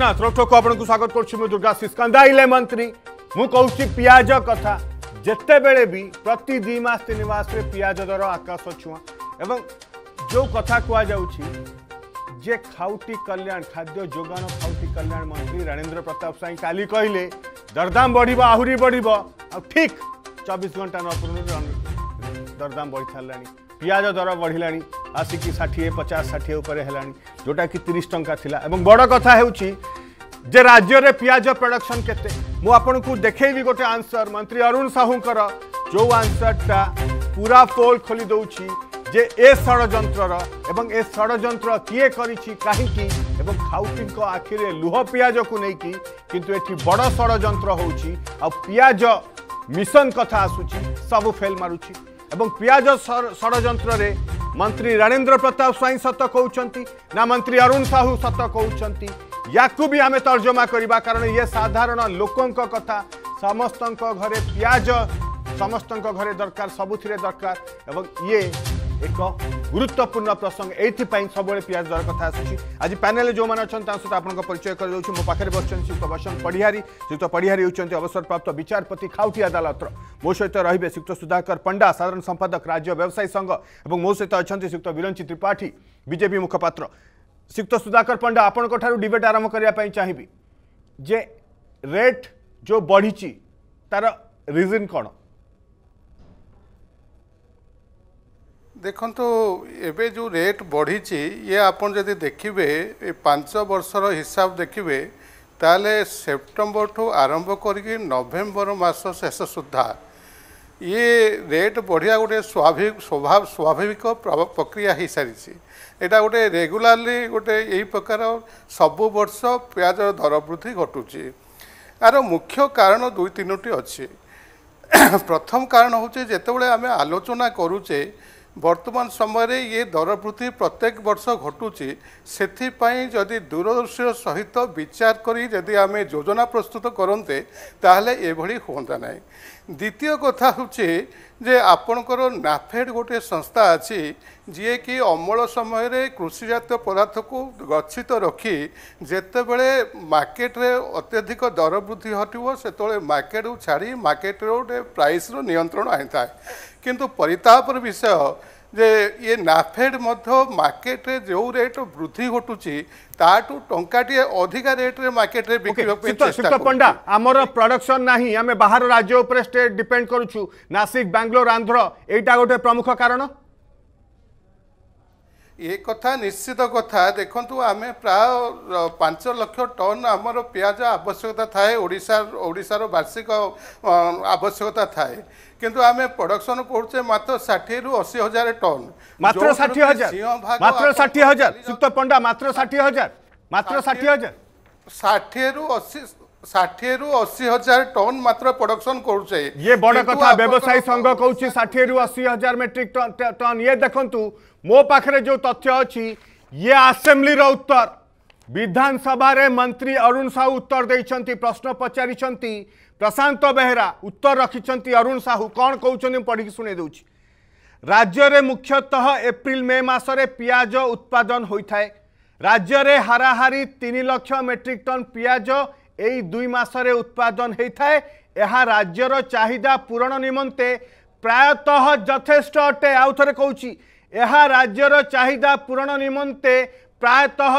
जगन्नाथ रक्ष को आपको स्वागत करे मंत्री मुझे पिज कथ जितेबले भी प्रति दुमास तीन मस पिज दर आकाश छुआ एवं जो कथा कथ कौजे खाउटी कल्याण खाद्य जोगान खाउटी कल्याण मंत्री राणेन्द्र प्रताप साई का कहले दरदाम बढ़ आहरी बढ़ ठीक चबीस घंटा नपुर दरदाम बढ़ी सारा पिज दर बढ़ला आसिकी षाठी पचास षाठी है जोटा कि तीस टाला बड़ कथा हो राज्य में पिज प्रडक्शन के देखेबी गोटे आंसर मंत्री अरुण साहूंर जो आंसरटा पूरा पोल खोली दौर जे ए षड़ एवं ए षड़ किए कहीं खाउटी आखिरे लुह पिज को लेकिन कितु ये बड़ षड़ हो पिज मिशन कथा आसुच्छी सब फेल मारुच्छी এবং পিঁয়াজ ষড়যন্ত্রে মন্ত্রী রাণেন্দ্র প্রতাপ স্বাইঁ সত কৌঁচ না মন্ত্রী অরুণ সাহু সত কৌঁচ ইয়াকু বি আমি তর্জমা করা কারণ ইয়ে সাধারণ লোকঙ্ কথা সমস্ত ঘরে পিঁয়াজ সমস্ত ঘরে দরকার সবুথিরে দরকার এবং ইয়ে एक गुरुत्वपूर्ण प्रसंग एपाई सबुबे पिज दर कथा आज पैनेल जो मैंने अच्छा सहित आपको परिचय कराऊँ मो पाखे बस श्रीयुक्त बसंत पढ़िहारी श्रीयुक्त पढ़िहारी होती अवसरप्राप्त विचारपति खाउटी अदालतर मो सहित रे श्रीयुक्त सुधाकर पंडा साधारण संपादक राज्य व्यवसायी संघ और मो सहित अच्छा श्रीयुक्त विरंची त्रिपाठी बजेपी मुखपात्र श्रीयुक्त सुधाकर पंडा आपंठ डिबेट आरंभ करने चाहिए जे रेट जो बढ़ी तार रिजन कौन ଦେଖନ୍ତୁ ଏବେ ଯେଉଁ ରେଟ୍ ବଢ଼ିଛି ଇଏ ଆପଣ ଯଦି ଦେଖିବେ ଏ ପାଞ୍ଚ ବର୍ଷର ହିସାବ ଦେଖିବେ ତାହେଲେ ସେପ୍ଟେମ୍ବରଠୁ ଆରମ୍ଭ କରିକି ନଭେମ୍ବର ମାସ ଶେଷ ସୁଦ୍ଧା ଇଏ ରେଟ୍ ବଢ଼ିବା ଗୋଟେ ସ୍ୱାଭାବିକ ସ୍ୱାଭାବିକ ପ୍ରକ୍ରିୟା ହୋଇସାରିଛି ଏଇଟା ଗୋଟେ ରେଗୁଲାରଲି ଗୋଟେ ଏହି ପ୍ରକାର ସବୁ ବର୍ଷ ପିଆଜର ଦର ବୃଦ୍ଧି ଘଟୁଛି ଆର ମୁଖ୍ୟ କାରଣ ଦୁଇ ତିନୋଟି ଅଛି ପ୍ରଥମ କାରଣ ହେଉଛି ଯେତେବେଳେ ଆମେ ଆଲୋଚନା କରୁଛେ ବର୍ତ୍ତମାନ ସମୟରେ ଇଏ ଦରବୃଦ୍ଧି ପ୍ରତ୍ୟେକ ବର୍ଷ ଘଟୁଛି ସେଥିପାଇଁ ଯଦି ଦୂରଦୃଷ୍ଟିର ସହିତ ବିଚାର କରି ଯଦି ଆମେ ଯୋଜନା ପ୍ରସ୍ତୁତ କରନ୍ତେ ତାହେଲେ ଏଭଳି ହୁଅନ୍ତା ନାହିଁ ଦ୍ୱିତୀୟ କଥା ହେଉଛି ଯେ ଆପଣଙ୍କର ନାଫେଡ଼ ଗୋଟିଏ ସଂସ୍ଥା ଅଛି ଯିଏକି ଅମଳ ସମୟରେ କୃଷିଜାତ ପଦାର୍ଥକୁ ଗଚ୍ଛିତ ରଖି ଯେତେବେଳେ ମାର୍କେଟରେ ଅତ୍ୟଧିକ ଦରବୃଦ୍ଧି ଘଟିବ ସେତେବେଳେ ମାର୍କେଟକୁ ଛାଡ଼ି ମାର୍କେଟରେ ଗୋଟେ ପ୍ରାଇସ୍ର ନିୟନ୍ତ୍ରଣ ଆଣିଥାଏ କିନ୍ତୁ ପରିତାପର ବିଷୟ ଯେ ଇଏ ନାଫେଡ଼ ମଧ୍ୟ ମାର୍କେଟରେ ଯେଉଁ ରେଟ୍ ବୃଦ୍ଧି ଘଟୁଛି ତାଠୁ ଟଙ୍କାଟିଏ ଅଧିକା ରେଟ୍ରେ ମାର୍କେଟରେ ବିକ୍ରି ପଣ୍ଡା ଆମର ପ୍ରଡକ୍ସନ ନାହିଁ ଆମେ ବାହାର ରାଜ୍ୟ ଉପରେ ଷ୍ଟେଟ୍ ଡିପେଣ୍ଡ କରୁଛୁ ନାସିକ ବାଙ୍ଗଲୋର ଆନ୍ଧ୍ର ଏଇଟା ଗୋଟେ ପ୍ରମୁଖ କାରଣ ଏ କଥା ନିଶ୍ଚିତ କଥା ଦେଖନ୍ତୁ ଆମେ ପ୍ରାୟ ପାଞ୍ଚ ଲକ୍ଷ ଟନ୍ ଆମର ପିଆଜ ଆବଶ୍ୟକତା ଥାଏ ଓଡ଼ିଶା ଓଡ଼ିଶାର ବାର୍ଷିକ ଆବଶ୍ୟକତା ଥାଏ কিন্তু আমি প্রোডকশন করছে মাত্র ষাঠিয়ে রু অশি হাজার টন মাত্র ষাঠিয়ে হাজার মাত্র ষাঠিয়ে হাজার সুক্ত পণ্ডা মাত্র ষাঠিয়ে হাজার মাত্র ষাঠিয়ে হাজার ষাঠিয়ে রু অশি ষাঠিয়ে রু অশি হাজার টন মাত্র প্রোডকশন করছে ইয়ে বড় কথা ব্যবসায়ী সংঘ কৌছি ষাঠিয়ে রু অশি হাজার মেট্রিক টন ইয়ে দেখন্তু मो पाखेर जो तथ्य अहिले इसेम्ब्ली र उत्तर विधानसभा रे मंत्री अरुण साहु उत्तर दिन्छ प्रश्न पचारिच प्रशांत बेहेरा उत्तर रकिन्छ अरुण साहु क पढिक राज्य राज्यले मुख्यत एप्रिल मे मासे पियाज उत्पादन राज्य राज्यले हाराहारी तिन लक्ष मेट्रिक टन पियाज यही दुई मासे उत्पादन है यहाँ राज्य र चाहिदा पूरण निमते प्रायत जथेष्ट अटे आउँदै कि ଏହା ରାଜ୍ୟର ଚାହିଦା ପୂରଣ ନିମନ୍ତେ ପ୍ରାୟତଃ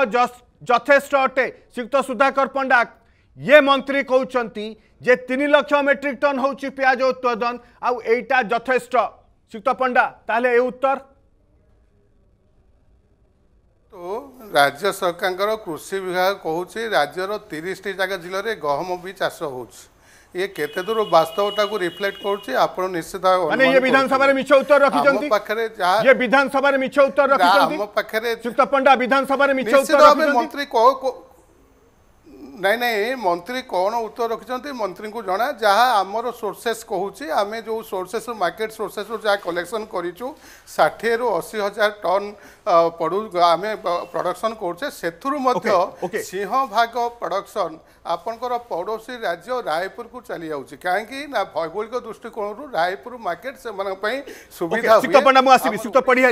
ଯଥେଷ୍ଟ ଅଟେ ଶ୍ରୀଯୁକ୍ତ ସୁଧାକର ପଣ୍ଡା ଇଏ ମନ୍ତ୍ରୀ କହୁଛନ୍ତି ଯେ ତିନି ଲକ୍ଷ ମେଟ୍ରିକ ଟନ୍ ହେଉଛି ପିଆଜ ଉତ୍ପାଦନ ଆଉ ଏଇଟା ଯଥେଷ୍ଟ ଶ୍ରୀଯୁକ୍ତ ପଣ୍ଡା ତାହେଲେ ଏ ଉତ୍ତର ରାଜ୍ୟ ସରକାରଙ୍କର କୃଷି ବିଭାଗ କହୁଛି ରାଜ୍ୟର ତିରିଶଟି ଜାଗା ଜିଲ୍ଲାରେ ଗହମ ବି ଚାଷ ହେଉଛି ये केते दूर वास्तवता को रिफ्लेक्ट करछि आपण निश्चित माने ये विधानसभा रे मिछ उत्तर रखिजंती पाखरे ये विधानसभा रे मिछ उत्तर रखि रखिजंती हम पखरे सुक्त पंडा विधानसभा रे मिछ उत्तर रखि रखिजंती मंत्री को नहीं नहीं मंत्री कौन उत्तर रखिंट मंत्री को जना जहाँ आम सोर्सेस कहूँ आम जो सोर्सेस मार्केट सोर्सेस जहाँ कलेक्शन करठी रु अशी हजार टन पड़ू आम प्रडक्शन कर सिंह भाग प्रडक्शन आपणकर पड़ोशी राज्य रायपुर को चली जा कहीं भौगोलिक दृष्टिकोण रायपुर मार्केट से सुविधा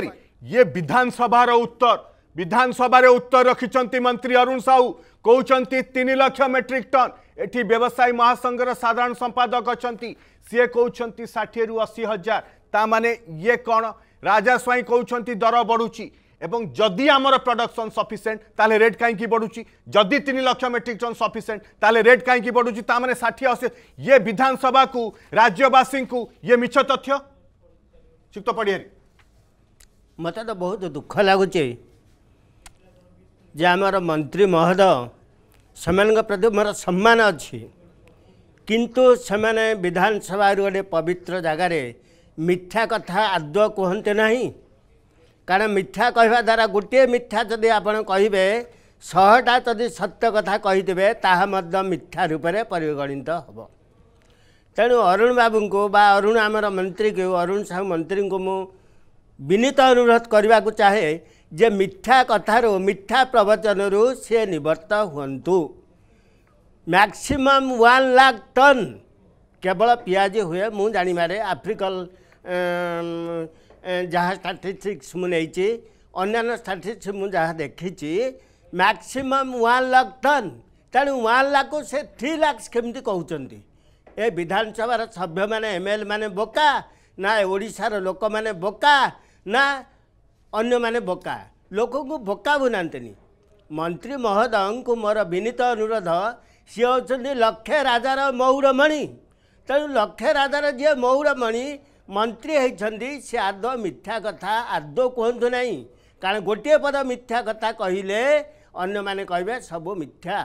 ये विधानसभा उत्तर विधानसभा उत्तर रखिंट मंत्री अरुण साहू कौन तीन लक्ष मेट्रिक टन एटी व्यवसायी महासंघर साधारण संपादक अच्छा सीए कौन षाठी रु अशी हजार ताने ये कौन राजा स्वाई कौन दर एवं जदि आमर प्रडक्शन सफिसेंट ताले रेट कहीं बढ़ुची जदि तीन लक्ष मेट्रिक टन सफिसेंट ताले रेट कहीं बढ़ुची ताने षाठी अशी ये विधानसभा को राज्यवासी को ये मिछ तथ्य चुक्त पड़ी मत तो बहुत दुख लगुचे ଯେ ଆମର ମନ୍ତ୍ରୀ ମହୋଦୟ ସେମାନଙ୍କ ପ୍ରତି ମୋର ସମ୍ମାନ ଅଛି କିନ୍ତୁ ସେମାନେ ବିଧାନସଭାରୁ ଗୋଟେ ପବିତ୍ର ଜାଗାରେ ମିଥ୍ୟା କଥା ଆଦୌ କୁହନ୍ତି ନାହିଁ କାରଣ ମିଥ୍ୟା କହିବା ଦ୍ୱାରା ଗୋଟିଏ ମିଥ୍ୟା ଯଦି ଆପଣ କହିବେ ଶହଟା ଯଦି ସତ୍ୟ କଥା କହିଦେବେ ତାହା ମଧ୍ୟ ମିଥ୍ୟା ରୂପରେ ପରିଗଣିତ ହେବ ତେଣୁ ଅରୁଣ ବାବୁଙ୍କୁ ବା ଅରୁଣ ଆମର ମନ୍ତ୍ରୀଙ୍କୁ ଅରୁଣ ସାହୁ ମନ୍ତ୍ରୀଙ୍କୁ ମୁଁ ବିନୀତ ଅନୁରୋଧ କରିବାକୁ ଚାହେଁ ଯେ ମିଥ୍ୟା କଥାରୁ ମିଥ୍ୟା ପ୍ରବଚନରୁ ସେ ନିବର୍ତ୍ତ ହୁଅନ୍ତୁ ମ୍ୟାକ୍ସିମମ୍ ୱାନ୍ ଲାକ୍ ଟନ୍ କେବଳ ପିଆଜ ହୁଏ ମୁଁ ଜାଣିବାରେ ଆଫ୍ରିକଲ ଯାହା ଷ୍ଟାଟିଷ୍ଟିକ୍ସ ମୁଁ ନେଇଛି ଅନ୍ୟାନ୍ୟ ଷ୍ଟାଟିଷ୍ଟିକ୍ସ ମୁଁ ଯାହା ଦେଖିଛି ମ୍ୟାକ୍ସିମମ୍ ୱାନ୍ ଲାକ୍ ଟନ୍ ତେଣୁ ୱାନ୍ ଲାକ୍କୁ ସେ ଥ୍ରୀ ଲାକ୍ସ କେମିତି କହୁଛନ୍ତି ଏ ବିଧାନସଭାର ସଭ୍ୟମାନେ ଏମ୍ ଏଲ୍ ମାନେ ବୋକା ନା ଓଡ଼ିଶାର ଲୋକମାନେ ବୋକା ନା ଅନ୍ୟମାନେ ବୋକା ଲୋକଙ୍କୁ ବୋକା ବୁନାନ୍ତିନି ମନ୍ତ୍ରୀ ମହୋଦୟଙ୍କୁ ମୋର ବିନୀତ ଅନୁରୋଧ ସିଏ ହେଉଛନ୍ତି ଲକ୍ଷେ ରାଜାର ମୌରମଣି ତେଣୁ ଲକ୍ଷେ ରାଜାର ଯିଏ ମୌରମଣି ମନ୍ତ୍ରୀ ହୋଇଛନ୍ତି ସେ ଆଦୌ ମିଥ୍ୟା କଥା ଆଦୌ କୁହନ୍ତୁ ନାହିଁ କାରଣ ଗୋଟିଏ ପଦ ମିଥ୍ୟା କଥା କହିଲେ ଅନ୍ୟମାନେ କହିବେ ସବୁ ମିଥ୍ୟା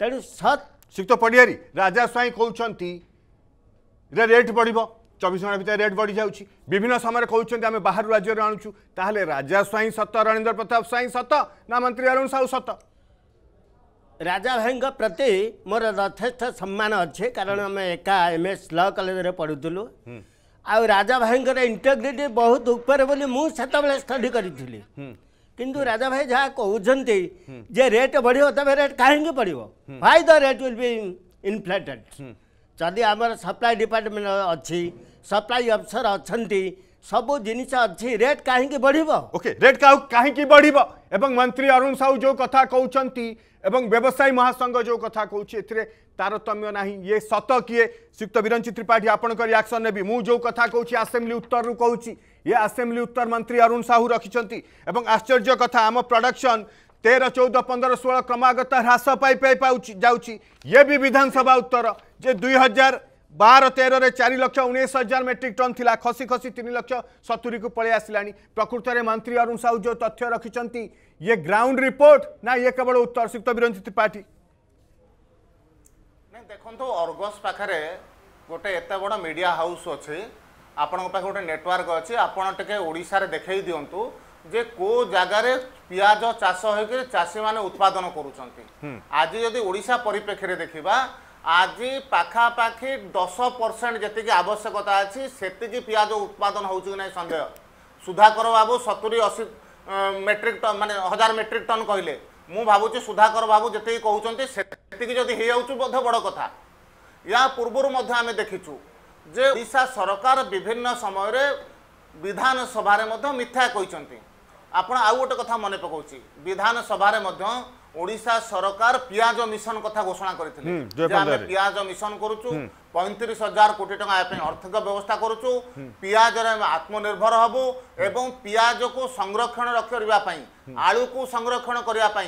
ତେଣୁ ସତ୍ ଶ୍ରୀକ୍ତ ପଡ଼ିଆରୀ ରାଜା ସ୍ୱାଇଁ କହୁଛନ୍ତି ରେଟ୍ ବଢ଼ିବ চবিশ ঘণ্টা ভিতরে রেট বড়ি যাচ্ছি বিভিন্ন সময় কৌন আমি বাহার রাজ্যের আনুছু তাহলে রাজা স্বাইঁ সত রণীন্দ্র প্রতাপ স্বাইঁ সত না মন্ত্রী অরুণ সাউ সত রাজা ভাইঙ্ প্রতি মোর যথেষ্ট সম্মান অছে কারণ আমি একা এম এস ল কলেজে পড়ুলু আউ রাজা ভাইঙ্কর ইন্টেগ্রিটি বহুত উপরে বলে মু সেতবে স্টডি করি কিন্তু রাজা ভাই যা কুমার যে রেট বড় তবে রেট কাহি বড় ভাই the rate will be inflated ଯଦି ଆମର ସପ୍ଲାଇ ଡିପାର୍ଟମେଣ୍ଟ ଅଛି ସପ୍ଲାଇ ଅଫିସର ଅଛନ୍ତି ସବୁ ଜିନିଷ ଅଛି ରେଟ୍ କାହିଁକି ବଢ଼ିବ ଓକେ ରେଟ୍ କାହିଁକି ବଢ଼ିବ ଏବଂ ମନ୍ତ୍ରୀ ଅରୁଣ ସାହୁ ଯେଉଁ କଥା କହୁଛନ୍ତି ଏବଂ ବ୍ୟବସାୟୀ ମହାସଂଘ ଯେଉଁ କଥା କହୁଛି ଏଥିରେ ତାରତମ୍ୟ ନାହିଁ ଇଏ ସତ କିଏ ଶ୍ରୀଯୁକ୍ତ ବିରଞ୍ଚି ତ୍ରିପାଠୀ ଆପଣଙ୍କ ରିଆକ୍ସନ୍ ନେବି ମୁଁ ଯେଉଁ କଥା କହୁଛି ଆସେମ୍ବ୍ଲି ଉତ୍ତରରୁ କହୁଛି ଇଏ ଆସେମ୍ବ୍ଲି ଉତ୍ତର ମନ୍ତ୍ରୀ ଅରୁଣ ସାହୁ ରଖିଛନ୍ତି ଏବଂ ଆଶ୍ଚର୍ଯ୍ୟ କଥା ଆମ ପ୍ରଡକ୍ସନ୍ ତେର ଚଉଦ ପନ୍ଦର ଷୋହଳ କ୍ରମାଗତ ହ୍ରାସ ପାଇ ପାଇ ପାଉଛି ଯାଉଛି ଇଏ ବି ବିଧାନସଭା ଉତ୍ତର যে দুই হাজার ବାର ତେରରେ ଚାରି ଲକ୍ଷ ଉଣେଇଶ ହଜାର ମେଟ୍ରିକ୍ ଟନ୍ ଥିଲା ଖସି ଖସି ତିନି ଲକ୍ଷ ସତୁରିକୁ ପଳେଇ ଆସିଲାଣି ପ୍ରକୃତରେ ମନ୍ତ୍ରୀ ଅରୁଣ ସାହୁ ଯେଉଁ ତଥ୍ୟ ରଖିଛନ୍ତି ଇଏ ଗ୍ରାଉଣ୍ଡ ରିପୋର୍ଟ ନା ଇଏ କେବଳ ଉତ୍ତରସିକ୍ତ ବିରଞ୍ଜି ତ୍ରିପାଠୀ ନାଇଁ ଦେଖନ୍ତୁ ଅର୍ଗସ୍ ପାଖରେ ଗୋଟେ ଏତେ ବଡ଼ ମିଡ଼ିଆ ହାଉସ୍ ଅଛି ଆପଣଙ୍କ ପାଖେ ଗୋଟେ ନେଟୱାର୍କ ଅଛି ଆପଣ ଟିକେ ଓଡ଼ିଶାରେ ଦେଖେଇ ଦିଅନ୍ତୁ ଯେ କେଉଁ ଜାଗାରେ ପିଆଜ ଚାଷ ହେଇକରି ଚାଷୀମାନେ ଉତ୍ପାଦନ କରୁଛନ୍ତି ଆଜି ଯଦି ଓଡ଼ିଶା ପରିପ୍ରେକ୍ଷୀରେ ଦେଖିବା ଆଜି ପାଖାପାଖି ଦଶ ପରସେଣ୍ଟ ଯେତିକି ଆବଶ୍ୟକତା ଅଛି ସେତିକି ପିଆଜ ଉତ୍ପାଦନ ହେଉଛି କି ନାହିଁ ସନ୍ଦେହ ସୁଧାକର ବାବୁ ସତୁରୀ ଅଶୀ ମେଟ୍ରିକ ଟନ୍ ମାନେ ହଜାର ମେଟ୍ରିକ ଟନ୍ କହିଲେ ମୁଁ ଭାବୁଛି ସୁଧାକର ବାବୁ ଯେତିକି କହୁଛନ୍ତି ସେତିକି ଯଦି ହେଇଯାଉଛି ମଧ୍ୟ ବଡ଼ କଥା ଏହା ପୂର୍ବରୁ ମଧ୍ୟ ଆମେ ଦେଖିଛୁ ଯେ ଓଡ଼ିଶା ସରକାର ବିଭିନ୍ନ ସମୟରେ ବିଧାନସଭାରେ ମଧ୍ୟ ମିଥ୍ୟା କହିଛନ୍ତି ଆପଣ ଆଉ ଗୋଟେ କଥା ମନେ ପକାଉଛି ବିଧାନସଭାରେ ମଧ୍ୟ ওড়িশা সরকার পিঁয়াজ মিশন কথা ঘোষণা করেছিল যে আমি পিঁয়াজ মিশন করুছু পঁয়ত্রিশ হাজার কোটি টাকা এপাই অর্থিক ব্যবস্থা করুছু পিঁয়াজরে আমি আত্মনির্ভর হবু এবং পিঁয়াজকু সংরক্ষণ রক্ষা আলুকু সংরক্ষণ করা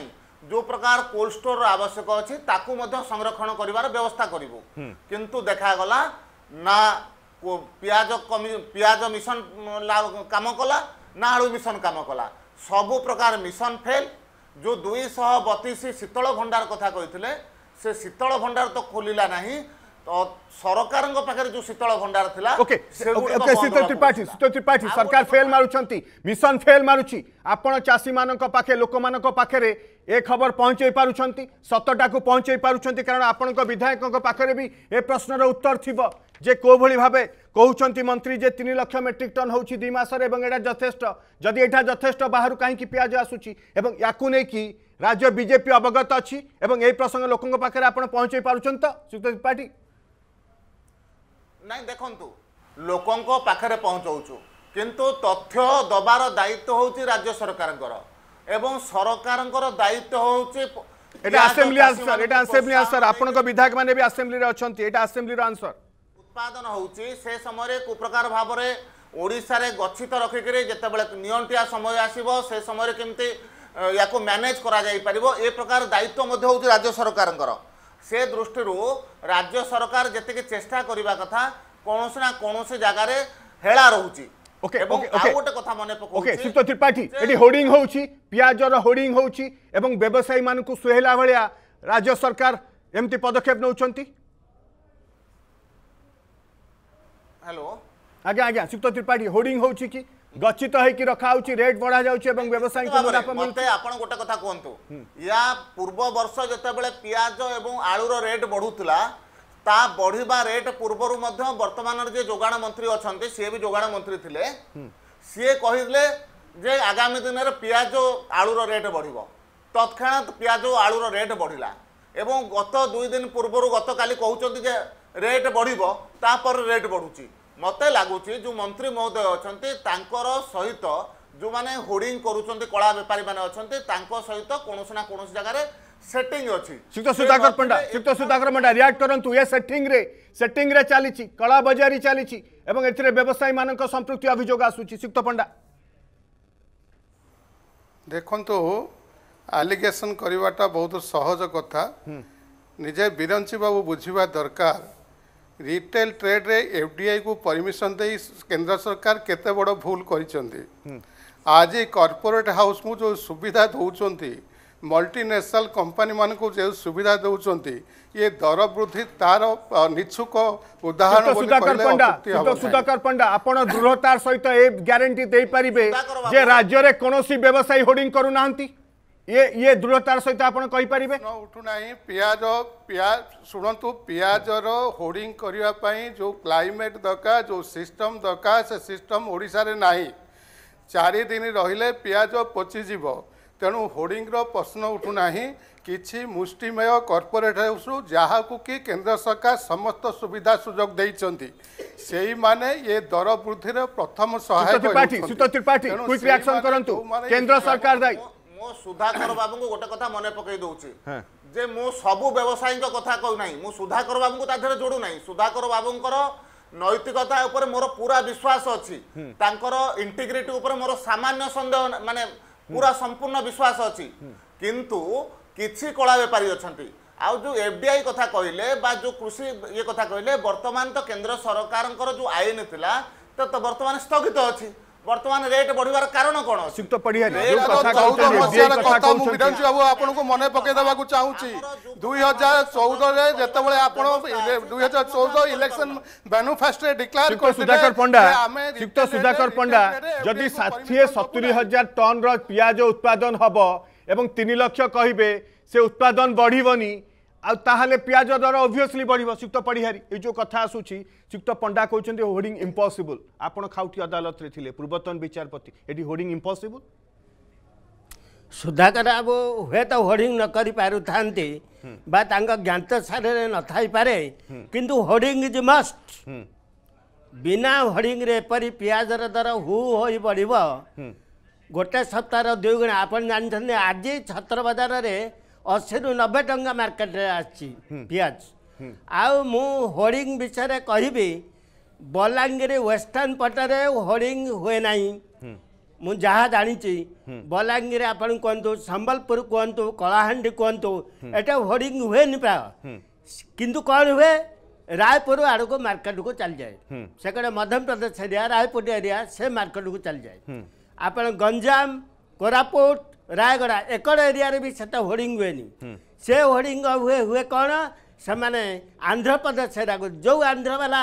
যে প্রকার কোল্ড স্টোর আবশ্যক অছি তাকু মধ্যে সংরক্ষণ করিবার ব্যবস্থা করিবু কিন্তু দেখা গলা না পিঁয়াজ কমি পিঁয়াজ মিশন কাম কলা না আলু মিশন কাম কলা সবু প্রকার মিশন ফেল ଯେଉଁ ଦୁଇଶହ ବତିଶ ଶୀତଳ ଭଣ୍ଡାର କଥା କହିଥିଲେ ସେ ଶୀତଳ ଭଣ୍ଡାର ତ ଖୋଲିଲା ନାହିଁ ତ ସରକାରଙ୍କ ପାଖରେ ଯେଉଁ ଶୀତଳ ଭଣ୍ଡାର ଥିଲା ଓକେ ଓକେ ଶୀତ ତ୍ରିପାଠୀ ଶୀତ ତ୍ରିପାଠୀ ସରକାର ଫେଲ୍ ମାରୁଛନ୍ତି ମିଶନ ଫେଲ୍ ମାରୁଛି ଆପଣ ଚାଷୀମାନଙ୍କ ପାଖେ ଲୋକମାନଙ୍କ ପାଖରେ ଏ ଖବର ପହଞ୍ଚେଇ ପାରୁଛନ୍ତି ସତଟାକୁ ପହଞ୍ଚେଇ ପାରୁଛନ୍ତି କାରଣ ଆପଣଙ୍କ ବିଧାୟକଙ୍କ ପାଖରେ ବି ଏ ପ୍ରଶ୍ନର ଉତ୍ତର ଥିବ ଯେ କେଉଁଭଳି ଭାବେ କହୁଛନ୍ତି ମନ୍ତ୍ରୀ ଯେ ତିନି ଲକ୍ଷ ମେଟ୍ରିକ୍ ଟନ୍ ହେଉଛି ଦୁଇ ମାସରେ ଏବଂ ଏଇଟା ଯଥେଷ୍ଟ ଯଦି ଏଇଟା ଯଥେଷ୍ଟ ବାହାରୁ କାହିଁକି ପିଆଜ ଆସୁଛି ଏବଂ ୟାକୁ ନେଇକି ରାଜ୍ୟ ବିଜେପି ଅବଗତ ଅଛି ଏବଂ ଏହି ପ୍ରସଙ୍ଗ ଲୋକଙ୍କ ପାଖରେ ଆପଣ ପହଞ୍ଚାଇ ପାରୁଛନ୍ତି ତ ସୁବ୍ରତ ତ୍ରିପାଠୀ ନାଇଁ ଦେଖନ୍ତୁ ଲୋକଙ୍କ ପାଖରେ ପହଞ୍ଚାଉଛୁ କିନ୍ତୁ ତଥ୍ୟ ଦେବାର ଦାୟିତ୍ୱ ହେଉଛି ରାଜ୍ୟ ସରକାରଙ୍କର ଏବଂ ସରକାରଙ୍କର ଦାୟିତ୍ୱ ହେଉଛି এটা অ্যাসেম্বলি আনসার এটা অ্যাসেম্বলি আনসার আপনার বিধায়ক মানে বি অ্যাসেম্বলি অনেক এটা অ্যাসেম্বলি আনসার ଉତ୍ପାଦନ ହେଉଛି ସେ ସମୟରେ କୁପ୍ରକାର ଭାବରେ ଓଡ଼ିଶାରେ ଗଛିତ ରଖିକରି ଯେତେବେଳେ ନିଅଣ୍ଟିଆ ସମୟ ଆସିବ ସେ ସମୟରେ କେମିତି ୟାକୁ ମ୍ୟାନେଜ୍ କରାଯାଇପାରିବ ଏ ପ୍ରକାର ଦାୟିତ୍ୱ ମଧ୍ୟ ହେଉଛି ରାଜ୍ୟ ସରକାରଙ୍କର ସେ ଦୃଷ୍ଟିରୁ ରାଜ୍ୟ ସରକାର ଯେତିକି ଚେଷ୍ଟା କରିବା କଥା କୌଣସି ନା କୌଣସି ଜାଗାରେ ହେଳା ରହୁଛି ସୁପ୍ତ ତ୍ରିପାଠୀ ଏଠି ହୋର୍ଡିଂ ହେଉଛି ପିଆଜର ହୋର୍ଡିଂ ହେଉଛି ଏବଂ ବ୍ୟବସାୟୀମାନଙ୍କୁ ସୁହେଲା ଭଳିଆ ରାଜ୍ୟ ସରକାର ଏମିତି ପଦକ୍ଷେପ ନେଉଛନ୍ତି ହ୍ୟାଲୋ ଆଜ୍ଞା ଆଜ୍ଞା ସୁକ୍ତ ତ୍ରିପାଠୀ ହୋର୍ଡିଂ ହେଉଛି କି ଗଚିତ ହେଇକି ରଖା ହଉଛି ରେଟ୍ ବଢା ଯାଉଛି ଏବଂ ବ୍ୟବସାୟ ଆପଣ ଗୋଟେ କଥା କୁହନ୍ତୁ ୟା ପୂର୍ବ ବର୍ଷ ଯେତେବେଳେ ପିଆଜ ଏବଂ ଆଳୁର ରେଟ୍ ବଢୁଥିଲା ତା ବଢିବା ରେଟ୍ ପୂର୍ବରୁ ମଧ୍ୟ ବର୍ତ୍ତମାନର ଯିଏ ଯୋଗାଣ ମନ୍ତ୍ରୀ ଅଛନ୍ତି ସିଏ ବି ଯୋଗାଣ ମନ୍ତ୍ରୀ ଥିଲେ ସିଏ କହିଲେ ଯେ ଆଗାମୀ ଦିନରେ ପିଆଜ ଆଳୁର ରେଟ୍ ବଢିବ ତତ୍କ୍ଷଣାତ୍ ପିଆଜ ଆଳୁର ରେଟ୍ ବଢିଲା ଏବଂ ଗତ ଦୁଇ ଦିନ ପୂର୍ବରୁ ଗତକାଲି କହୁଛନ୍ତି ଯେ ରେଟ୍ ବଢ଼ିବ ତାପରେ ରେଟ୍ ବଢ଼ୁଛି ମୋତେ ଲାଗୁଛି ଯେଉଁ ମନ୍ତ୍ରୀ ମହୋଦୟ ଅଛନ୍ତି ତାଙ୍କର ସହିତ ଯେଉଁମାନେ ହୋର୍ଡିଂ କରୁଛନ୍ତି କଳା ବେପାରୀମାନେ ଅଛନ୍ତି ତାଙ୍କ ସହିତ କୌଣସି ନା କୌଣସି ଜାଗାରେ ସେଟିଂ ଅଛି ଶ୍ରୀଯୁକ୍ତ ସୁଧାକର ପଣ୍ଡା ଶ୍ରୀଯୁକ୍ତ ସୁଧାକର ପଣ୍ଡା ରିଆକ୍ଟ କରନ୍ତୁ ଏ ସେଟିଂରେ ସେଟିଂରେ ଚାଲିଛି କଳା ବଜାରୀ ଚାଲିଛି ଏବଂ ଏଥିରେ ବ୍ୟବସାୟୀମାନଙ୍କ ସମ୍ପୃକ୍ତି ଅଭିଯୋଗ ଆସୁଛି ଶ୍ରୀଯୁକ୍ତ ପଣ୍ଡା ଦେଖନ୍ତୁ ଆଲିଗେସନ୍ କରିବାଟା ବହୁତ ସହଜ କଥା ନିଜେ ବିରଞ୍ଚି ବାବୁ ବୁଝିବା ଦରକାର ରିଟେଲ ଟ୍ରେଡ଼ରେ ଏଫ ଡିଆଇକୁ ପରମିସନ ଦେଇ କେନ୍ଦ୍ର ସରକାର କେତେ ବଡ଼ ଭୁଲ କରିଛନ୍ତି ଆଜି କର୍ପୋରେଟ ହାଉସ୍କୁ ଯେଉଁ ସୁବିଧା ଦେଉଛନ୍ତି ମଲ୍ଟିନ୍ୟାସନାଲ କମ୍ପାନୀମାନଙ୍କୁ ଯେଉଁ ସୁବିଧା ଦେଉଛନ୍ତି ଇଏ ଦର ବୃଦ୍ଧି ତାର ନିଚ୍ଛୁକ ଉଦାହରଣ ସୁଧାକର ପଣ୍ଡା ଆପଣ ଦୃଢ଼ତାର ସହିତ ଏ ଗ୍ୟାରେଣ୍ଟି ଦେଇପାରିବେ ଯେ ରାଜ୍ୟରେ କୌଣସି ବ୍ୟବସାୟୀ ହୋର୍ଡିଂ କରୁନାହାନ୍ତି ये ये दृढ़तार सहित आपर उठूना पिज पिज शुणु पिजर होर्डिंग करने जो क्लैमेट दरकार जो सिस्टम दरकार से सिस्टम ओडे ना चारिदिन रे पिज पचीज तेणु होर्डिंग उठू उठूना कि मुस्टिमय कर्पोरेट हाउस जहाँ को कि केन्द्र सरकार समस्त सुविधा सुजोग से माने ये दर वृद्धि प्रथम सहायता ମୋ ସୁଧାକର ବାବୁଙ୍କୁ ଗୋଟେ କଥା ମନେ ପକେଇ ଦଉଛି ଯେ ମୁଁ ସବୁ ବ୍ୟବସାୟୀଙ୍କ କଥା କହୁନାହିଁ ମୁଁ ସୁଧାକର ବାବୁଙ୍କୁ ତା ଦେହରେ ଯୋଡ଼ୁ ନାହିଁ ସୁଧାକର ବାବୁଙ୍କର ନୈତିକତା ଉପରେ ମୋର ପୁରା ବିଶ୍ୱାସ ଅଛି ତାଙ୍କର ଇଣ୍ଟିଗ୍ରିଟି ଉପରେ ମୋର ସାମାନ୍ୟ ସନ୍ଦେହ ମାନେ ପୁରା ସମ୍ପୂର୍ଣ୍ଣ ବିଶ୍ୱାସ ଅଛି କିନ୍ତୁ କିଛି କଳା ବେପାରୀ ଅଛନ୍ତି ଆଉ ଯେଉଁ ଏଫଡିଆଇ କଥା କହିଲେ ବା ଯେଉଁ କୃଷି ଇଏ କଥା କହିଲେ ବର୍ତ୍ତମାନ ତ କେନ୍ଦ୍ର ସରକାରଙ୍କର ଯେଉଁ ଆଇନ ଥିଲା ତ ବର୍ତ୍ତମାନ ସ୍ଥଗିତ ଅଛି বর্তমান রেট বড়িবার কারণ কোন সিক্ত পড়িয়া রে কথা কହୁଛନ୍ତି বিএ কথা কହୁଛନ୍ତି বিধানসী বাবু আপনাকে মনে পকাই দেবাকু চাহুচি 2014 রে যেতবেলে আপন 2014 ইলেকশন ম্যানিফেস্টো ডিক্লেয়ার করতে সুধাকর পণ্ডা সিক্ত সুধাকর পণ্ডা যদি 60 70 হাজার টন র পিয়াজ উৎপাদন হব এবং 3 লক্ষ কহিবে সে উৎপাদন বড়িবনি ଆଉ ତାହେଲେ ପିଆଜ ଦର ଅଭିୟସଲି ବଢ଼ିବ ଯୁକ୍ତ ପଡ଼ିହାରୀ ଏ ଯେଉଁ କଥା ଆସୁଛି ଯୁକ୍ତ ପଣ୍ଡା କହୁଛନ୍ତି ହୋର୍ଡିଂ ଇମ୍ପସିବୁଲ୍ ଆପଣ ଖାଉଟି ଅଦାଲତରେ ଥିଲେ ପୂର୍ବତନ ବିଚାରପତି ଏଠି ହୋର୍ଡିଂ ଇମ୍ପସିବୁଲ୍ ସୁଧାକର ବାବୁ ହୁଏତ ହୋର୍ଡିଂ ନ କରିପାରୁଥାନ୍ତି ବା ତାଙ୍କ ଜ୍ଞାତସାରରେ ନଥାଇପାରେ କିନ୍ତୁ ହୋର୍ଡିଂ ଇଜ୍ ମଷ୍ଟ ବିନା ହୋର୍ଡିଂରେ ଏପରି ପିଆଜର ଦର ହୁ ହୋଇ ବଢ଼ିବ ଗୋଟେ ସପ୍ତାହର ଦୁଇ ଗୁଣା ଆପଣ ଜାଣିଛନ୍ତି ଆଜି ଛତ୍ର ବଜାରରେ अशी रु नबे टाइम मार्केट आज आड़िंग विषय कह बलांगीर वेस्टर्न पटे होर्डिंग हुए ना मुझे जानी बलांगीर आप कहतु सम्बलपुर कहतु कलाहां कहतु एट होर्डिंग हुए नी प्राय कितु कौन हुए रायपुर आड़ को मार्केट को चल जाए से कहे मध्य प्रदेश एरिया रायपुर एरिया से मार्केट को चल जाए आप गंजाम कोरापुट ରାୟଗଡ଼ା ଏକଡ଼ ଏରିଆରେ ବି ସେତେ ହୋର୍ଡ଼ିଂ ହୁଏନି ସେ ହୋର୍ଡ଼ିଂ ହୁଏ ହୁଏ କ'ଣ ସେମାନେ ଆନ୍ଧ୍ରପ୍ରଦେଶ ସେଇଟାକୁ ଯେଉଁ ଆନ୍ଧ୍ରବାଲା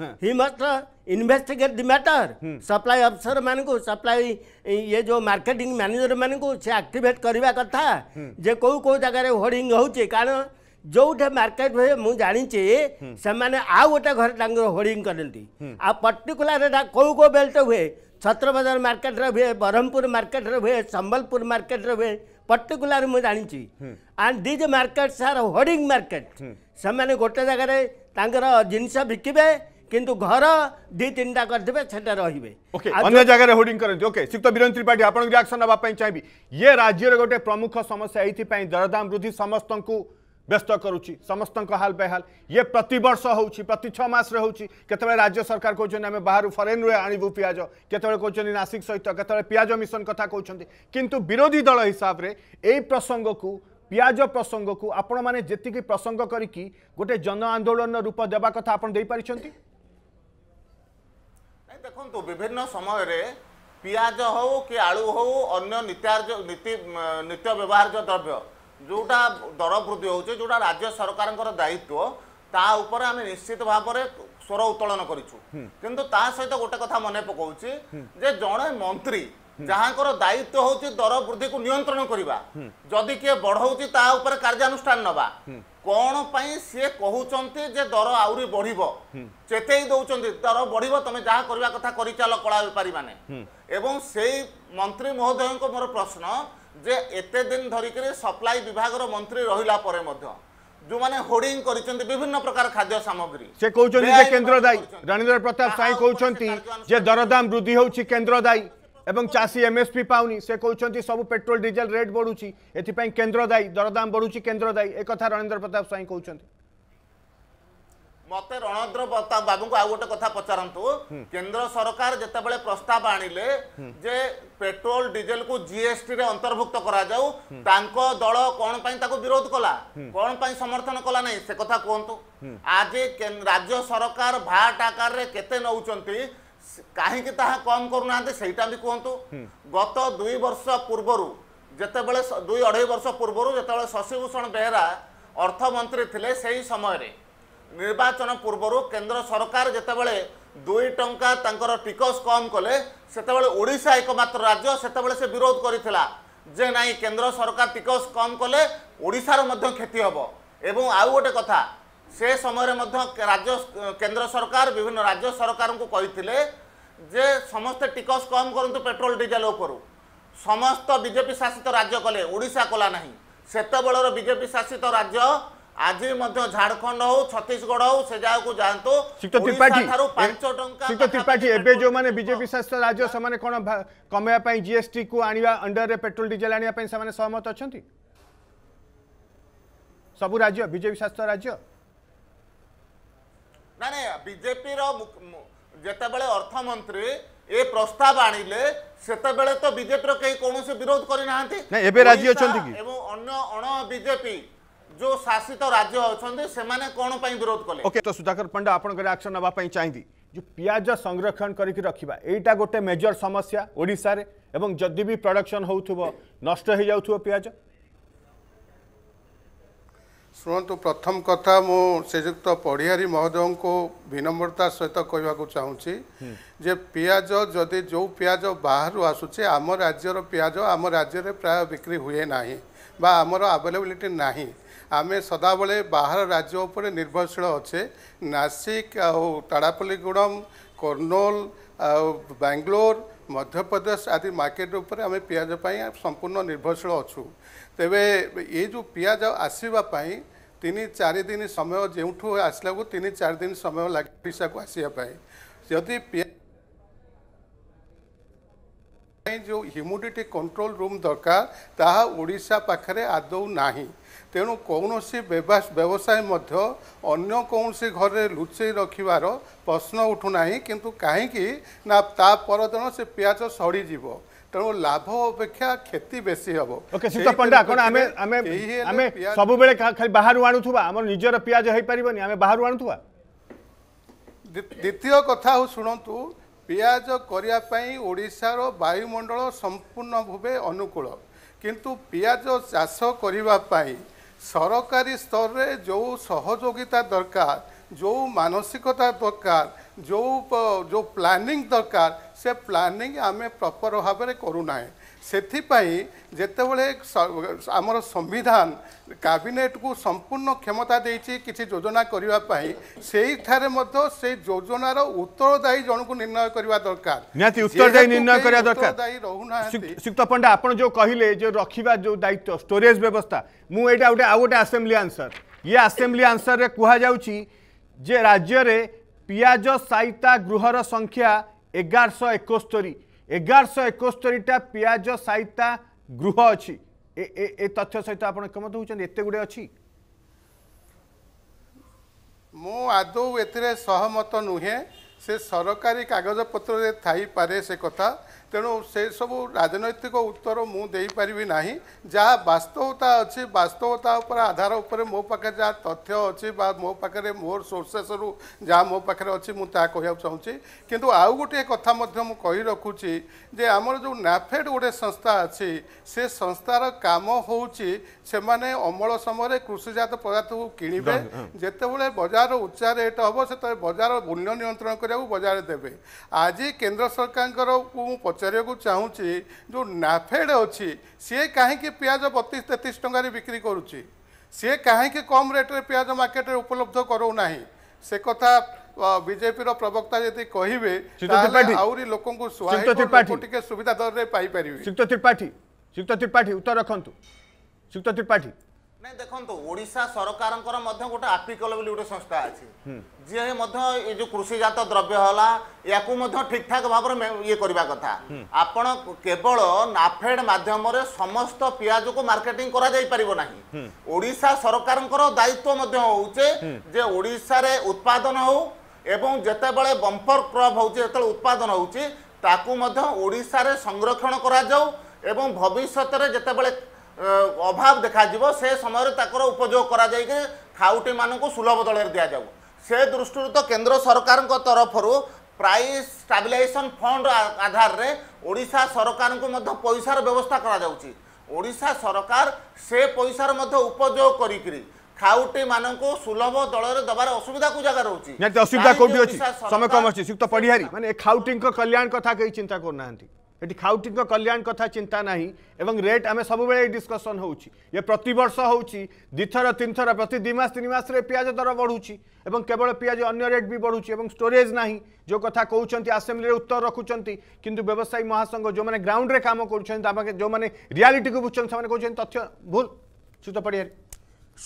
he must investigate the matter supply officer मान को सप्लाई ये जो मार्केटिंग मैनेजर मान को से आक्टिवेट करने कथा हम्म। जे कौ कौ जगार होर्डिंग होचे कारण मार्केट हुए मुझे जानी से आउ गोटे घर होर्डिंग करती हम्म। आ पर्टिकुला कौ कौ बेल्ट हुए छत्र बजार मार्केट हुए ब्रह्मपुर मार्केट हुए संबलपुर मार्केट हुए पर्टिकुला मुझे जानी and these market are hoarding market से गोटे जगार जिनस बिकबे किंतु घर दी तीन टा कर देबे छटे रहिबे ओके अन्य जगह रे होर्डिंग करन ओके सिक्त विरोध त्रिपाठी आपन रिएक्शन आबा पई चाहिबी ये राज्य रे गोटे प्रमुख समस्या आइथि पई दरदाम वृद्धि को व्यस्त करुचि समस्तंक हाल पे हाल ये प्रतिवर्ष होउचि प्रति 6 मास रे होउचि केतबे राज्य सरकार कहउछन हमें बाहर फॉरेन रे आनिबु प्याज केतबे कहउछन नासिक सहित केतबे प्याज मिशन कथा कहउछन किंतु विरोधी दल हिसाब रे एई प्रसंग को प्याज प्रसंग को आपण माने जति की प्रसंग करिकि गोटे जन आंदोलन रूप देबा कथा आपण देई परिछन्ती ଦେଖନ୍ତୁ ବିଭିନ୍ନ ସମୟରେ ପିଆଜ ହଉ କି ଆଳୁ ହଉ ଅନ୍ୟ ନିତ୍ୟାର୍ଯ୍ୟ ନୀତି ନିତ୍ୟ ବ୍ୟବହାର୍ଯ୍ୟ ଦ୍ରବ୍ୟ ଯେଉଁଟା ଦର ବୃଦ୍ଧି ହେଉଛି ଯେଉଁଟା ରାଜ୍ୟ ସରକାରଙ୍କର ଦାୟିତ୍ୱ ତା ଉପରେ ଆମେ ନିଶ୍ଚିତ ଭାବରେ ସ୍ୱର ଉତ୍ତୋଳନ କରିଛୁ କିନ୍ତୁ ତା ସହିତ ଗୋଟେ କଥା ମନେ ପକାଉଛି ଯେ ଜଣେ ମନ୍ତ୍ରୀ ଯାହାଙ୍କର ଦାୟିତ୍ୱ ହେଉଛି ଦର ବୃଦ୍ଧିକୁ ନିୟନ୍ତ୍ରଣ କରିବା ଯଦି କିଏ ବଢ଼ଉଛି ତା ଉପରେ କାର୍ଯ୍ୟାନୁଷ୍ଠାନ ନେବା কোণ পাই সি কুমার যে দর আহরি বড় চেতেই দৌঁচ দর বড় তুমি যা করা কথা করে চাল কলা বেপারী মানে এবং সেই মন্ত্রী মহোদয় মোর প্রশ্ন যে এতে দিন ধরিকি সপ্লাই বিভাগর মন্ত্রী রহিলা পরে মধ্য ଯେଉଁମାନେ ହୋର୍ଡିଂ କରିଛନ୍ତି ବିଭିନ୍ନ ପ୍ରକାର ଖାଦ୍ୟ ସାମଗ୍ରୀ ସେ କହୁଛନ୍ତି ଯେ କେନ୍ଦ୍ର ଦାୟୀ ରଣେନ୍ଦ୍ର ପ୍ରତାପ ସ୍ୱାଇଁ କହୁଛନ୍ତି ଯେ ଦରଦାମ ବୃଦ୍ଧି ହେଉଛି କେନ୍ଦ୍ର ଦାୟୀ ଏବଂ ଚାଷୀ ଏମଏସପି ପାଉନି ସେ କହୁଛନ୍ତି ସବୁ ପେଟ୍ରୋଲ ଡିଜେଲ ରେଟ୍ ବଢ଼ୁଛି ଏଥିପାଇଁ କେନ୍ଦ୍ର ଦାୟୀ ଦରଦାମ ବଢ଼ୁଛି କେନ୍ଦ୍ର ଦାୟୀ ଏକଥା ରଣେନ୍ଦ୍ର ପ୍ରତାପ ସ୍ୱାଇଁ କହୁଛନ୍ତି ମତେ ରଣେନ୍ଦ୍ର ପ୍ରତାପ ବାବୁଙ୍କୁ ଆଉ ଗୋଟେ କଥା ପଚାରନ୍ତୁ କେନ୍ଦ୍ର ସରକାର ଯେତେବେଳେ ପ୍ରସ୍ତାବ ଆଣିଲେ ଯେ ପେଟ୍ରୋଲ ଡିଜେଲକୁ ଜିଏସଟିରେ ଅନ୍ତର୍ଭୁକ୍ତ କରାଯାଉ ତାଙ୍କ ଦଳ କଣ ପାଇଁ ତାକୁ ବିରୋଧ କଲା କଣ ପାଇଁ ସମର୍ଥନ କଲା ନାହିଁ ସେ କଥା କୁହନ୍ତୁ ଆଜି ରାଜ୍ୟ ସରକାର ଭାଟ ଆକାରରେ କେତେ ନଉଛନ୍ତି କାହିଁକି ତାହା କମ୍ କରୁନାହାନ୍ତି ସେଇଟା ବି କୁହନ୍ତୁ ଗତ ଦୁଇ ବର୍ଷ ପୂର୍ବରୁ ଯେତେବେଳେ ଦୁଇ ଅଢ଼େଇ ବର୍ଷ ପୂର୍ବରୁ ଯେତେବେଳେ ଶଶିଭୂଷଣ ବେହେରା ଅର୍ଥମନ୍ତ୍ରୀ ଥିଲେ ସେହି ସମୟରେ ନିର୍ବାଚନ ପୂର୍ବରୁ କେନ୍ଦ୍ର ସରକାର ଯେତେବେଳେ ଦୁଇ ଟଙ୍କା ତାଙ୍କର ଟିକସ କମ୍ କଲେ ସେତେବେଳେ ଓଡ଼ିଶା ଏକମାତ୍ର ରାଜ୍ୟ ସେତେବେଳେ ସେ ବିରୋଧ କରିଥିଲା ଯେ ନାହିଁ କେନ୍ଦ୍ର ସରକାର ଟିକସ କମ୍ କଲେ ଓଡ଼ିଶାର ମଧ୍ୟ କ୍ଷତି ହେବ ଏବଂ ଆଉ ଗୋଟେ କଥା ସେ ସମୟରେ ମଧ୍ୟ ରାଜ୍ୟ କେନ୍ଦ୍ର ସରକାର ବିଭିନ୍ନ ରାଜ୍ୟ ସରକାରଙ୍କୁ କହିଥିଲେ ଯେ ସମସ୍ତେ ଟିକସ କମ୍ କରନ୍ତୁ ପେଟ୍ରୋଲ ଡିଜେଲ ଉପରୁ ସମସ୍ତ ବିଜେପି ଶାସିତ ରାଜ୍ୟ କଲେ ଓଡ଼ିଶା କଲା ନାହିଁ ସେତେବେଳର ବିଜେପି ଶାସିତ ରାଜ୍ୟ ଆଜି ମଧ୍ୟ ଝାଡ଼ଖଣ୍ଡ ହଉ ଛତିଶଗଡ଼ ହଉ ସେ ଜାଗାକୁ ଯାଆନ୍ତୁ ପାଞ୍ଚ ଟଙ୍କା ତ୍ରିପାଠୀ ଏବେ ଯେଉଁମାନେ ବିଜେପି ଶାସିତ ରାଜ୍ୟ ସେମାନେ କ'ଣ କମେଇବା ପାଇଁ ଜିଏସ୍ଟିକୁ ଆଣିବା ଅଣ୍ଡରରେ ପେଟ୍ରୋଲ ଡିଜେଲ ଆଣିବା ପାଇଁ ସେମାନେ ସହମତ ଅଛନ୍ତି ସବୁ ରାଜ୍ୟ ବିଜେପି ଶାସିତ ରାଜ୍ୟ ନାଇଁ ନାଇଁ ବିଜେପିର ଯେତେବେଳେ ଅର୍ଥମନ୍ତ୍ରୀ ଏ ପ୍ରସ୍ତାବ ଆଣିଲେ ସେତେବେଳେ ତ ବିଜେପିର କେହି କୌଣସି ବିରୋଧ କରିନାହାନ୍ତି ଏବେ ରାଜି ଅଛନ୍ତି ଏବଂ ଅନ୍ୟ ଅଣ ବିଜେପି ଯୋଉ ଶାସିତ ରାଜ୍ୟ ଅଛନ୍ତି ସେମାନେ କ'ଣ ପାଇଁ ବିରୋଧ କଲେ ଓକେ ତ ସୁଧାକର ପଣ୍ଡା ଆପଣଙ୍କ ରିଆକ୍ସନ ନେବା ପାଇଁ ଚାହିଁବି ଯେଉଁ ପିଆଜ ସଂରକ୍ଷଣ କରିକି ରଖିବା ଏଇଟା ଗୋଟେ ମେଜର ସମସ୍ୟା ଓଡ଼ିଶାରେ ଏବଂ ଯଦି ବି ପ୍ରଡକ୍ସନ ହେଉଥିବ ନଷ୍ଟ ହେଇଯାଉଥିବ ପିଆଜ ଶୁଣନ୍ତୁ ପ୍ରଥମ କଥା ମୁଁ ଶ୍ରୀଯୁକ୍ତ ପଡ଼ିହାରୀ ମହୋଦୟଙ୍କୁ ବିନମ୍ରତା ସହିତ କହିବାକୁ ଚାହୁଁଛି ଯେ ପିଆଜ ଯଦି ଯେଉଁ ପିଆଜ ବାହାରୁ ଆସୁଛି ଆମ ରାଜ୍ୟର ପିଆଜ ଆମ ରାଜ୍ୟରେ ପ୍ରାୟ ବିକ୍ରି ହୁଏ ନାହିଁ ବା ଆମର ଆଭେଲେବିଲିଟି ନାହିଁ ଆମେ ସଦାବେଳେ ବାହାର ରାଜ୍ୟ ଉପରେ ନିର୍ଭରଶୀଳ ଅଛେ ନାସିକ ଆଉ ତାଡ଼ାପଲ୍ଲିଗୁଡ଼ମ୍ କର୍ଣ୍ଣୋଲ ଆଉ ବାଙ୍ଗଲୋର ମଧ୍ୟପ୍ରଦେଶ ଆଦି ମାର୍କେଟ ଉପରେ ଆମେ ପିଆଜ ପାଇଁ ସମ୍ପୂର୍ଣ୍ଣ ନିର୍ଭରଶୀଳ ଅଛୁ ତେବେ ଏ ଯେଉଁ ପିଆଜ ଆସିବା ପାଇଁ ତିନି ଚାରି ଦିନ ସମୟ ଯେଉଁଠୁ ଆସିଲାକୁ ତିନି ଚାରି ଦିନ ସମୟ ଲାଗେ ଓଡ଼ିଶାକୁ ଆସିବା ପାଇଁ ଯଦି ପିଆଜ ପାଇଁ ଯେଉଁ ହ୍ୟୁମିଡ଼ିଟି କଣ୍ଟ୍ରୋଲ ରୁମ୍ ଦରକାର ତାହା ଓଡ଼ିଶା ପାଖରେ ଆଦୌ ନାହିଁ ତେଣୁ କୌଣସି ବ୍ୟବସାୟ ମଧ୍ୟ ଅନ୍ୟ କୌଣସି ଘରେ ଲୁଚେଇ ରଖିବାର ପ୍ରଶ୍ନ ଉଠୁନାହିଁ କିନ୍ତୁ କାହିଁକି ନା ତା ପରଦିନ ସେ ପିଆଜ ସଡ଼ିଯିବ ତେଣୁ ଲାଭ ଅପେକ୍ଷା କ୍ଷତି ବେଶୀ ହେବ ଓକେ ସୀତ ପଣ୍ଡା କ'ଣ ଆମେ ଆମେ ଆମେ ସବୁବେଳେ ଖାଲି ବାହାରୁ ଆଣୁଥିବା ଆମର ନିଜର ପିଆଜ ହେଇପାରିବନି ଆମେ ବାହାରୁ ଆଣୁଥିବା ଦ୍ୱିତୀୟ କଥା ହଉ ଶୁଣନ୍ତୁ ପିଆଜ କରିବା ପାଇଁ ଓଡ଼ିଶାର ବାୟୁମଣ୍ଡଳ ସମ୍ପୂର୍ଣ୍ଣ ଭାବେ ଅନୁକୂଳ କିନ୍ତୁ ପିଆଜ ଚାଷ କରିବା ପାଇଁ ସରକାରୀ ସ୍ତରରେ ଯେଉଁ ସହଯୋଗିତା ଦରକାର ଯେଉଁ ମାନସିକତା ଦରକାର जो जो ପ୍ଲାନିଂ ଦରକାର ସେ ପ୍ଲାନିଂ ଆମେ ପ୍ରପର୍ ଭାବରେ କରୁନାହିଁ ସେଥିପାଇଁ ଯେତେବେଳେ ଆମର ସମ୍ବିଧାନ କ୍ୟାବିନେଟ୍କୁ ସମ୍ପୂର୍ଣ୍ଣ କ୍ଷମତା ଦେଇଛି କିଛି ଯୋଜନା କରିବା ପାଇଁ ସେଇଠାରେ ମଧ୍ୟ ସେ ଯୋଜନାର ଉତ୍ତରଦାୟୀ ଜଣକୁ ନିର୍ଣ୍ଣୟ କରିବା ଦରକାର ନିହାତି ଉତ୍ତରଦାୟୀ ନିର୍ଣ୍ଣୟ କରିବା ଦରକାର ରହୁନାହାନ୍ତି ସୁକ୍ତ ପଣ୍ଡା ଆପଣ ଯେଉଁ କହିଲେ ଯେଉଁ ରଖିବା ଯେଉଁ ଦାୟିତ୍ୱ ଷ୍ଟୋରେଜ୍ ବ୍ୟବସ୍ଥା ମୁଁ ଏଇଟା ଗୋଟେ ଆଉ ଗୋଟେ ଆସେମ୍ବଲି ଆନ୍ସର ଇଏ ଆସେମ୍ବଲି ଆନ୍ସରରେ କୁହାଯାଉଛି ଯେ ରାଜ୍ୟରେ ପିଆଜ ସାଇତା ଗୃହର ସଂଖ୍ୟା ଏଗାରଶହ ଏକସ୍ତରୀ ଏଗାରଶହ ଏକସ୍ତରୀଟା ପିଆଜ ସାଇତା ଗୃହ ଅଛି ଏ ତଥ୍ୟ ସହିତ ଆପଣ ଏକମତ ହେଉଛନ୍ତି ଏତେ ଗୁଡ଼ିଏ ଅଛି ମୁଁ ଆଦୌ ଏଥିରେ ସହମତ ନୁହେଁ ସେ ସରକାରୀ କାଗଜପତ୍ରରେ ଥାଇପାରେ ସେ କଥା ତେଣୁ ସେସବୁ ରାଜନୈତିକ ଉତ୍ତର ମୁଁ ଦେଇପାରିବି ନାହିଁ ଯାହା ବାସ୍ତବତା ଅଛି ବାସ୍ତବତା ଉପରେ ଆଧାର ଉପରେ ମୋ ପାଖରେ ଯାହା ତଥ୍ୟ ଅଛି ବା ମୋ ପାଖରେ ମୋର ସୋର୍ସେସ୍ରୁ ଯାହା ମୋ ପାଖରେ ଅଛି ମୁଁ ତାହା କହିବାକୁ ଚାହୁଁଛି କିନ୍ତୁ ଆଉ ଗୋଟିଏ କଥା ମଧ୍ୟ ମୁଁ କହି ରଖୁଛି ଯେ ଆମର ଯେଉଁ ନାଫେଡ଼ ଗୋଟେ ସଂସ୍ଥା ଅଛି ସେ ସଂସ୍ଥାର କାମ ହେଉଛି ସେମାନେ ଅମଳ ସମୟରେ କୃଷିଜାତ ପଦାର୍ଥକୁ କିଣିବେ ଯେତେବେଳେ ବଜାର ଉଚ୍ଚା ରେଟ୍ ହେବ ସେତେବେଳେ ବଜାର ମୂଲ୍ୟ ନିୟନ୍ତ୍ରଣ କରିବାକୁ ବଜାରରେ ଦେବେ ଆଜି କେନ୍ଦ୍ର ସରକାରଙ୍କର ମୁଁ ପଚାରିବାକୁ ଚାହୁଁଛି ଯେଉଁ ନାଫେଡ଼ ଅଛି ସିଏ କାହିଁକି ପିଆଜ ବତିଶ ତେତିଶ ଟଙ୍କାରେ ବିକ୍ରି କରୁଛି ସିଏ କାହିଁକି କମ୍ ରେଟ୍ରେ ପିଆଜ ମାର୍କେଟରେ ଉପଲବ୍ଧ କରାଉନାହିଁ ସେ କଥା ବିଜେପିର ପ୍ରବକ୍ତା ଯଦି କହିବେ ଆହୁରି ଲୋକଙ୍କୁ ଟିକେ ସୁବିଧା ଦରରେ ପାଇପାରିବେ ଶ୍ରୀଯୁକ୍ତ ତ୍ରିପାଠୀ ଶ୍ରୀଯୁକ୍ତ ତ୍ରିପାଠୀ ଉତ୍ତର ରଖନ୍ତୁ ଶ୍ରୀଯୁକ୍ତ ତ୍ରିପାଠୀ ଦେଖନ୍ତୁ ଓଡ଼ିଶା ସରକାରଙ୍କର ମଧ୍ୟ ଗୋଟେ ଆପିକଲ ବୋଲି ଗୋଟେ ସଂସ୍ଥା ଅଛି ଯିଏ ମଧ୍ୟ ଏ ଯୋଉ କୃଷିଜାତ ଦ୍ରବ୍ୟ ହେଲା ୟାକୁ ମଧ୍ୟ ଠିକଠାକ ଭାବରେ ଇଏ କରିବା କଥା ଆପଣ କେବଳ ନାଫେଡ ମାଧ୍ୟମରେ ସମସ୍ତ ପିଆଜକୁ ମାର୍କେଟିଂ କରାଯାଇପାରିବ ନାହିଁ ଓଡ଼ିଶା ସରକାରଙ୍କର ଦାୟିତ୍ୱ ମଧ୍ୟ ହଉଛେ ଯେ ଓଡ଼ିଶାରେ ଉତ୍ପାଦନ ହଉ ଏବଂ ଯେତେବେଳେ ବମ୍ପର କ୍ରପ ହଉଛି ଯେତେବେଳେ ଉତ୍ପାଦନ ହଉଛି ତାକୁ ମଧ୍ୟ ଓଡ଼ିଶାରେ ସଂରକ୍ଷଣ କରାଯାଉ ଏବଂ ଭବିଷ୍ୟତରେ ଯେତେବେଳେ ଅଭାବ ଦେଖାଯିବ ସେ ସମୟରେ ତାଙ୍କର ଉପଯୋଗ କରାଯାଇକି ଖାଉଟିମାନଙ୍କୁ ସୁଲଭ ଦଳରେ ଦିଆଯାଉ ସେ ଦୃଷ୍ଟିରୁ ତ କେନ୍ଦ୍ର ସରକାରଙ୍କ ତରଫରୁ ପ୍ରାଇସ୍ ଷ୍ଟାବିଲାଇଜେସନ୍ ଫଣ୍ଡ ଆଧାରରେ ଓଡ଼ିଶା ସରକାରଙ୍କୁ ମଧ୍ୟ ପଇସାର ବ୍ୟବସ୍ଥା କରାଯାଉଛି ଓଡ଼ିଶା ସରକାର ସେ ପଇସାର ମଧ୍ୟ ଉପଯୋଗ କରିକିରି ଖାଉଟିମାନଙ୍କୁ ସୁଲଭ ଦଳରେ ଦେବାର ଅସୁବିଧା କେଉଁ ଜାଗା ରହୁଛି ଅସୁବିଧା କେଉଁଠି ଅଛି ସମୟ କମ୍ ଅଛି ଶ୍ରୀଯୁକ୍ତ ପଡ଼ିହାରୀ ମାନେ ଖାଉଟିଙ୍କ କଲ୍ୟାଣ କଥା କେହି ଚିନ୍ତା କରୁନାହାନ୍ତି ये खाउटी कल्याण कथा चिंता एवं रेट आम सब डिस्कसन हो प्रत वर्ष हो दिथर तीन थर प्रति दुमास तीन मस पिज दर बढ़ू केवल पिज अन्न रेट भी बढ़ू स्टोरेज ना जो कथा कहते आसेम्बली उत्तर रखुंत किंतु व्यवसायी महासंघ जो मैंने ग्राउंड में काम कर जो मैंने रियालीटी को बुझ्च कौन तथ्य भूल सूत पड़िया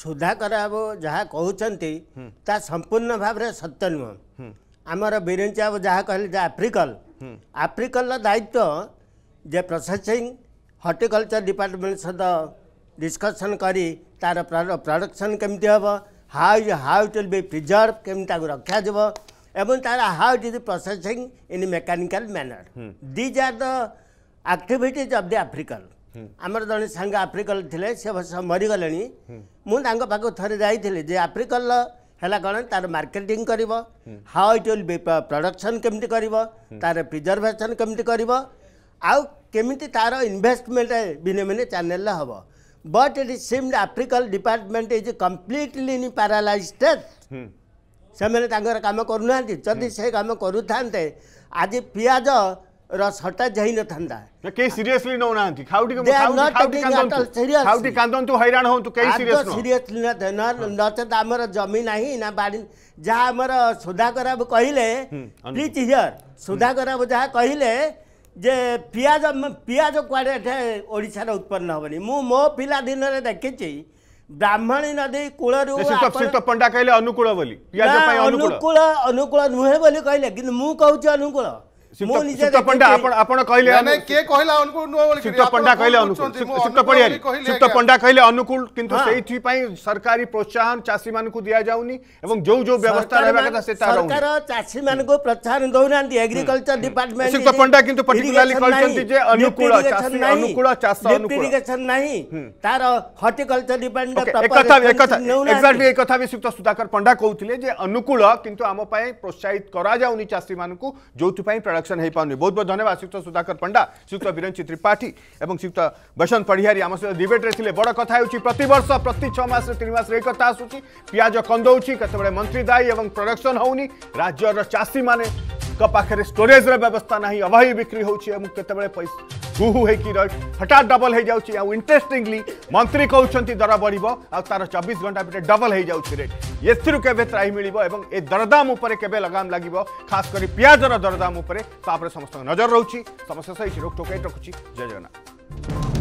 सुधाकर बाबू जहाँ कहते संपूर्ण भाव सत्य नुह आमर बीरंची बाबू जहाँ कहल आफ्रिकल Africa's दायित्व जे प्रोसेसिंग हर्टिकल्चर डिपार्टमेंट सहित डिस्कसन କରି ତାର ପ୍ରଡକ୍ସନ୍ କେମିତି ହେବ ହାଉ ହାଉ ଇଟ୍ ୱିଲ୍ ବି ପ୍ରିଜର୍ଭ କେମିତି ତାକୁ ରଖାଯିବ ଏବଂ ତାର how it is processing in mechanical manner these are the activities of the agricultural ଆମର ଜଣେ ସାଙ୍ଗ ଆଫ୍ରିକାଲ ଥିଲେ ସେ ମରିଗଲେଣି ମୁଁ ତାଙ୍କ ପାଖକୁ ଥରେ ଯାଇଥିଲି ଯେ ଆଫ୍ରିକାଲର ହେଲା କ'ଣ ତାର ମାର୍କେଟିଂ କରିବ ହାଉ ଇଟ୍ ୱିଲ୍ ବି ପ୍ରଡକ୍ସନ୍ କେମିତି କରିବ ତାର ପ୍ରିଜର୍ଭେସନ୍ କେମିତି କରିବ ଆଉ କେମିତି ତାର ଇନଭେଷ୍ଟମେଣ୍ଟ ବିନିୟମନ ଚ୍ୟାନେଲରେ ହେବ but it seemed agricultural department is completely in paralyse state ସେମାନେ ତାଙ୍କର କାମ କରୁନାହାନ୍ତି ଯଦି ସେ କାମ କରୁଥାନ୍ତେ ଆଜି ପିଆଜ रस हटा न थंदा के सीरियसली नो नांती खाउटी के खाउटी कांदन खाउटी कांदन तू हैरान हो तू के सीरियस नो सीरियसली न धन नचत हमर जमी नाही ना बाडी जहा हमर सुधाकर अब कहिले प्लीज हियर सुधाकर अब जहा कहिले जे पियाज पियाज कुआडे एठे ओडिसा रे उत्पन्न होबनी मु मो पिला दिन रे देखिची ବ୍ରାହ୍ମଣୀ ନଦୀ କୂଳରୁ ପଣ୍ଡା କହିଲେ ଅନୁକୂଳ ବୋଲି ଅନୁକୂଳ ଅନୁକୂଳ ନୁହେଁ ବୋଲି କହିଲେ କିନ୍ତୁ ମୁଁ तो- तो पंडा कहले तो अनुकूल किंतु सरकारी प्रोत्साहन मान को जो जो व्यवस्था मान को प्रोत्साहन एग्रीकल्चर डिपार्टमेंट पंडा सुधाकर पंडा कहते अनुकूल प्रोत्साहित कर मान को লেকশন হে পাওনি বহুত বহুত ধন্যবাদ শিক্ষক সুধাঙ্কর পান্ডা সুক্তা বীরেনচিত্র त्रिपाठी এবং সুক্তা বশন্ত পঢ়িহারি আমাসর ডিবেট রেছিলে বড় কথা হয় প্রতি বছর প্রতি ছয় মাস প্রতি তিন মাস রে কথা সূচি পিয়াজ কন্দৌচি কতবালে মন্ত্রী দাই এবং প্রোডাকশন হননি রাজ্যর চাসি মানে কপাখরে স্টোরেজর ব্যবস্থা নাই অবহায় বিক্রি হয়চি এবং কতবালে পয়সা हुहु होईकि हठात डबल हो इंटरेस्टिंगली मंत्री कहते दर बढ़ तार चबीस घंटा भेजे डबल हो जाऊँगी रेट एथु त्राही मिल ए दरदाम के लगाम लगे खास कर पिजर दरदाम समस्त नजर रोचे समस्त सही रोकटोक रखुच्छी जय जगन्नाथ